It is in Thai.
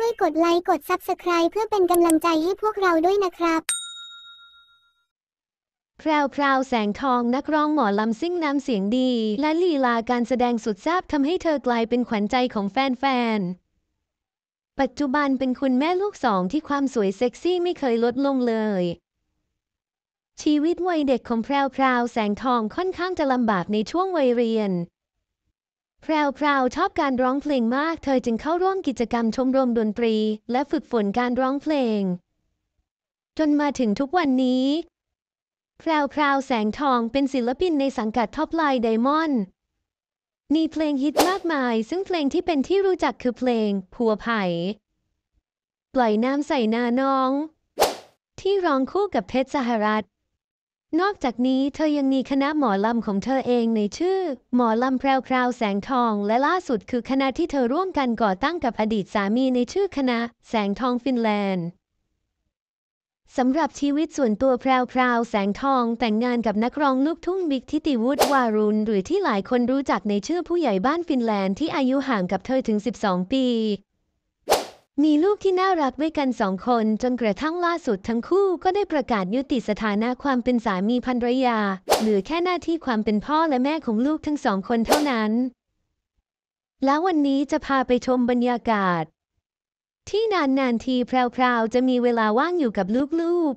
ช่วยกดไลค์ กดซับสไคร b ์เพื่อเป็นกำลังใจให้พวกเราด้วยนะครับ แพรวพราวแสงทองนักร้องหมอลำซิ่งนำเสียงดี และลีลาการแสดงสุดแซ่บทำให้เธอกลายเป็นขวัญใจของแฟนๆปัจจุบันเป็นคุณแม่ลูกสองที่ความสวยเซ็กซี่ไม่เคยลดลงเลย ชีวิตวัยเด็กของแพรวพราวแสงทองค่อนข้างจะลำบากในช่วงวัยเรียนแพรวพราวชอบการร้องเพลงมาก เธอจึงเข้าร่วมกิจกรรมชมรมดนตรีและฝึกฝนการร้องเพลง จนมาถึงทุกวันนี้แพรวพราวแสงทองเป็นศิลปินในสังกัดท็อปไลน์ไดมอนด์มีเพลงฮิตมากมาย ซึ่งเพลงที่เป็นที่รู้จักคือเพลง ผัวไผ่ปล่อยน้ำใส่นาน้อง ที่ร้องคู่กับเพชรสหรัฐนอกจากนี้เธอยังมีคณะหมอลำของเธอเองในชื่อ หมอลำแพรวพราวแสงทอง และล่าสุดคือคณะที่เธอร่วมกันก่อตั้งกับอดีตสามีในชื่อคณะ แสงทองฟินแลนด์สำหรับชีวิตส่วนตัวแพรวพราว แสงทองแต่งงานกับนักร้องลูกทุ่งบิ๊กทิติวุฒิวารุณหรือที่หลายคนรู้จักในชื่อผู้ใหญ่บ้านฟินแลนด์ที่อายุห่างกับเธอถึง 12 ปีมีลูกที่น่ารักด้วยกันสองคน จนกระทั่งล่าสุดทั้งคู่ก็ได้ประกาศยุติสถานะความเป็นสามีภรรยาหรือแค่หน้าที่ความเป็นพ่อและแม่ของลูกทั้งสองคนเท่านั้น แล้ววันนี้จะพาไปชมบรรยากาศ ที่นานนานทีแพรวๆจะมีเวลาว่างอยู่กับลูก